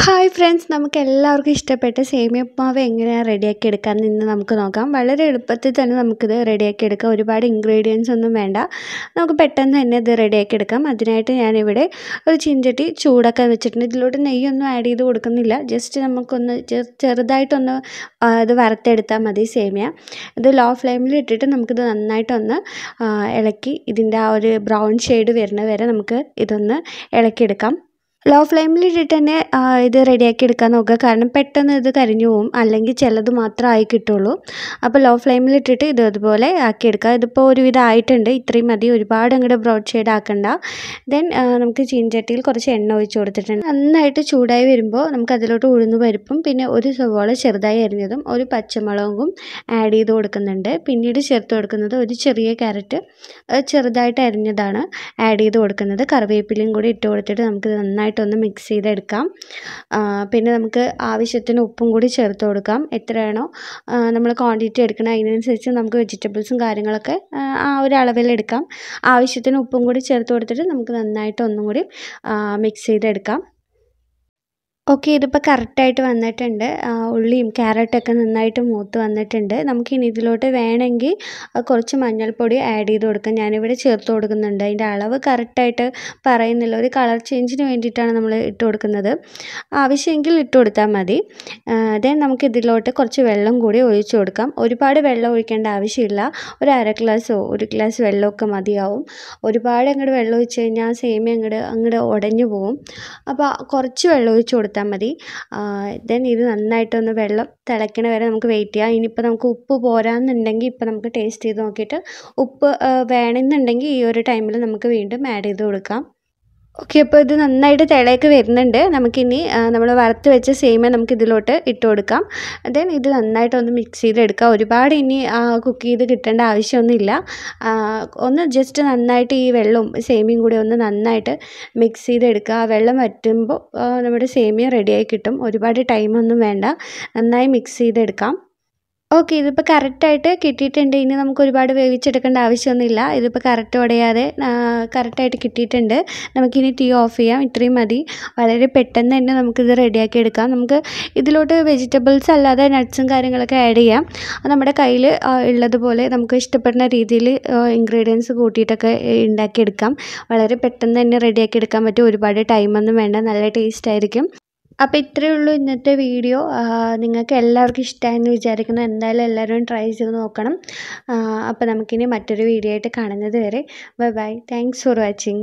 hi friends നമുക്ക് എല്ലാവർക്കും ഇഷ്ടപ്പെട്ട സേമിയ ഉപ്മാവ് എങ്ങനെയാണ് റെഡിയാക്കി എടുക്കാൻ ഇന്ന് നമുക്ക് നോക്കാം വളരെ എളുപ്പത്തിൽ തന്നെ നമുക്കിത് റെഡിയാക്കി എടുക്കാം ഒരുപാട് ഇൻഗ്രീഡിയൻസ് ഒന്നും വേണ്ട നമുക്ക് പെട്ടെന്ന് തന്നെ ഇത് റെഡിയാക്കി എടുക്കാം അതിനായിട്ട് ഞാനിവിടെ ഒരു ചിഞ്ചട്ടി ചൂടൊക്കെ വെച്ചിട്ടുണ്ട് ഇതിലോട്ട് നെയ്യൊന്നും ആഡ് ചെയ്ത് കൊടുക്കുന്നില്ല ജസ്റ്റ് നമുക്കൊന്ന് ചെറുതായിട്ടൊന്ന് ഇത് വറുത്തെടുത്താൽ മതി സേമിയ ഇത് ലോ ഫ്ലെയിമിൽ ഇട്ടിട്ട് നമുക്കിത് നന്നായിട്ടൊന്ന് ഇളക്കി ഇതിൻ്റെ ആ ഒരു ബ്രൗൺ ഷെയ്ഡ് വരുന്ന വരെ നമുക്ക് ഇതൊന്ന് ഇളക്കിയെടുക്കാം ലോ ഫ്ലെയിമിൽ ഇട്ടിട്ട് തന്നെ ഇത് റെഡിയാക്കി എടുക്കാൻ നോക്കുക കാരണം പെട്ടെന്ന് ഇത് കരിഞ്ഞു പോകും അല്ലെങ്കിൽ ചിലത് മാത്രമായി കിട്ടുള്ളൂ അപ്പോൾ ലോ ഫ്ലെയിമിൽ ഇട്ടിട്ട് ഇത് അതുപോലെ ആക്കിയെടുക്കുക ഇതിപ്പോൾ ഒരുവിധം ആയിട്ടുണ്ട് ഇത്രയും മതി ഒരുപാട് അങ്ങോട്ട് ബ്രോഡ് ഷെയ്ഡ് ആക്കണ്ട ദെൻ നമുക്ക് ചീൻചട്ടിയിൽ കുറച്ച് എണ്ണ ഒഴിച്ച് കൊടുത്തിട്ടുണ്ട് നന്നായിട്ട് ചൂടായി വരുമ്പോൾ നമുക്ക് അതിലോട്ട് ഉഴുന്ന് പരിപ്പും പിന്നെ ഒരു സവോള ചെറുതായി അരിഞ്ഞതും ഒരു പച്ചമുളകും ആഡ് ചെയ്ത് കൊടുക്കുന്നുണ്ട് പിന്നീട് ചേർത്ത് കൊടുക്കുന്നത് ഒരു ചെറിയ ക്യാരറ്റ് ചെറുതായിട്ട് അരിഞ്ഞതാണ് ആഡ് ചെയ്ത് കൊടുക്കുന്നത് കറിവേപ്പിലയും കൂടി ഇട്ട് കൊടുത്തിട്ട് നമുക്ക് നന്നായിട്ട് നന്നായിട്ടൊന്ന് മിക്സ് ചെയ്തെടുക്കാം പിന്നെ നമുക്ക് ആവശ്യത്തിന് ഉപ്പും കൂടി ചേർത്ത് കൊടുക്കാം എത്രയാണോ നമ്മൾ ക്വാണ്ടിറ്റി എടുക്കണം അതിനനുസരിച്ച് നമുക്ക് വെജിറ്റബിൾസും കാര്യങ്ങളൊക്കെ ആ ഒരു അളവിലെടുക്കാം ആവശ്യത്തിന് ഉപ്പും കൂടി ചേർത്ത് കൊടുത്തിട്ട് നമുക്ക് നന്നായിട്ട് ഒന്നും കൂടി മിക്സ് ചെയ്തെടുക്കാം ഓക്കെ ഇതിപ്പോൾ കറക്റ്റായിട്ട് വന്നിട്ടുണ്ട് ഉള്ളിയും ക്യാരറ്റൊക്കെ നന്നായിട്ട് മൂത്ത് വന്നിട്ടുണ്ട് നമുക്കിനി ഇതിലോട്ട് വേണമെങ്കിൽ കുറച്ച് മഞ്ഞൾപ്പൊടി ആഡ് ചെയ്ത് കൊടുക്കാം ഞാനിവിടെ ചേർത്ത് കൊടുക്കുന്നുണ്ട് അതിൻ്റെ അളവ് കറക്റ്റായിട്ട് പറയുന്നില്ല ഒരു കളർ ചേഞ്ചിന് വേണ്ടിയിട്ടാണ് നമ്മൾ ഇട്ട് കൊടുക്കുന്നത് ആവശ്യമെങ്കിൽ ഇട്ട് കൊടുത്താൽ മതി ദെൻ നമുക്ക് ഇതിലോട്ട് കുറച്ച് വെള്ളം കൂടി ഒഴിച്ചു കൊടുക്കാം ഒരുപാട് വെള്ളം ഒഴിക്കേണ്ട ആവശ്യമില്ല ഒരു അര ഗ്ലാസ്സോ ഒരു ഗ്ലാസ് വെള്ളമൊക്കെ മതിയാവും ഒരുപാട് അങ്ങോട്ട് വെള്ളം ഒഴിച്ച് കഴിഞ്ഞാൽ സേമിയ അങ്ങോട്ട് അങ്ങോട്ട് ഉടഞ്ഞു പോവും അപ്പോൾ കുറച്ച് വെള്ളം ഒഴിച്ചു കൊടുക്കാം കൊടുത്താൽ മതി ദെൻ ഇത് നന്നായിട്ടൊന്ന് വെള്ളം തിളയ്ക്കണ വരെ നമുക്ക് വെയിറ്റ് ചെയ്യാം ഇനിയിപ്പോൾ നമുക്ക് ഉപ്പ് പോരാന്നുണ്ടെങ്കിൽ ഇപ്പോൾ നമുക്ക് ടേസ്റ്റ് ചെയ്ത് നോക്കിയിട്ട് ഉപ്പ് വേണമെന്നുണ്ടെങ്കിൽ ഈ ഒരു ടൈമിൽ നമുക്ക് വീണ്ടും ആഡ് ചെയ്ത് കൊടുക്കാം ഓക്കെ അപ്പോൾ ഇത് നന്നായിട്ട് തിളയൊക്കെ വരുന്നുണ്ട് നമുക്കിനി നമ്മൾ വറുത്ത് വെച്ച സേമിയ നമുക്ക് ഇതിലോട്ട് ഇട്ട് കൊടുക്കാം ദെൻ ഇത് നന്നായിട്ട് ഒന്ന് മിക്സ് ചെയ്തെടുക്കാം ഒരുപാട് ഇനി കുക്ക് ചെയ്ത് കിട്ടേണ്ട ആവശ്യമൊന്നുമില്ല ഒന്ന് ജസ്റ്റ് നന്നായിട്ട് ഈ വെള്ളവും സേമിയും കൂടി ഒന്ന് നന്നായിട്ട് മിക്സ് ചെയ്തെടുക്കുക ആ വെള്ളം വറ്റുമ്പോൾ നമ്മുടെ സേമിയ റെഡിയായി കിട്ടും ഒരുപാട് ടൈമൊന്നും വേണ്ട നന്നായി മിക്സ് ചെയ്തെടുക്കാം ഓക്കെ ഇതിപ്പോൾ കറക്റ്റായിട്ട് കിട്ടിയിട്ടുണ്ട് ഇനി നമുക്ക് ഒരുപാട് വേവിച്ചെടുക്കേണ്ട ആവശ്യമൊന്നുമില്ല ഇതിപ്പോൾ കറക്റ്റ് ഉടയാതെ കറക്റ്റായിട്ട് കിട്ടിയിട്ടുണ്ട് നമുക്കിനി ടീ ഓഫ് ചെയ്യാം ഇത്രയും മതി വളരെ പെട്ടെന്ന് തന്നെ നമുക്കിത് റെഡിയാക്കി എടുക്കാം നമുക്ക് ഇതിലോട്ട് വെജിറ്റബിൾസ് അല്ലാതെ നട്ട്സും കാര്യങ്ങളൊക്കെ ആഡ് ചെയ്യാം നമ്മുടെ കയ്യിൽ ഉള്ളതുപോലെ നമുക്ക് ഇഷ്ടപ്പെടുന്ന രീതിയിൽ ഇൻഗ്രീഡിയൻസ് കൂട്ടിയിട്ടൊക്കെ ഉണ്ടാക്കിയെടുക്കാം വളരെ പെട്ടെന്ന് തന്നെ റെഡിയാക്കി എടുക്കാൻ പറ്റും ഒരുപാട് ടൈമൊന്നും വേണ്ട നല്ല ടേസ്റ്റ് ആയിരിക്കും അപ്പോൾ ഇത്രയേ ഉള്ളൂ ഇന്നത്തെ വീഡിയോ നിങ്ങൾക്ക് എല്ലാവർക്കും ഇഷ്ടമായെന്ന് വിചാരിക്കുന്നു എന്തായാലും എല്ലാവരും ട്രൈ ചെയ്ത് നോക്കണം അപ്പോൾ നമുക്കിനി മറ്റൊരു വീഡിയോ ആയിട്ട് കാണുന്നത് വരെ bye bye thanks for watching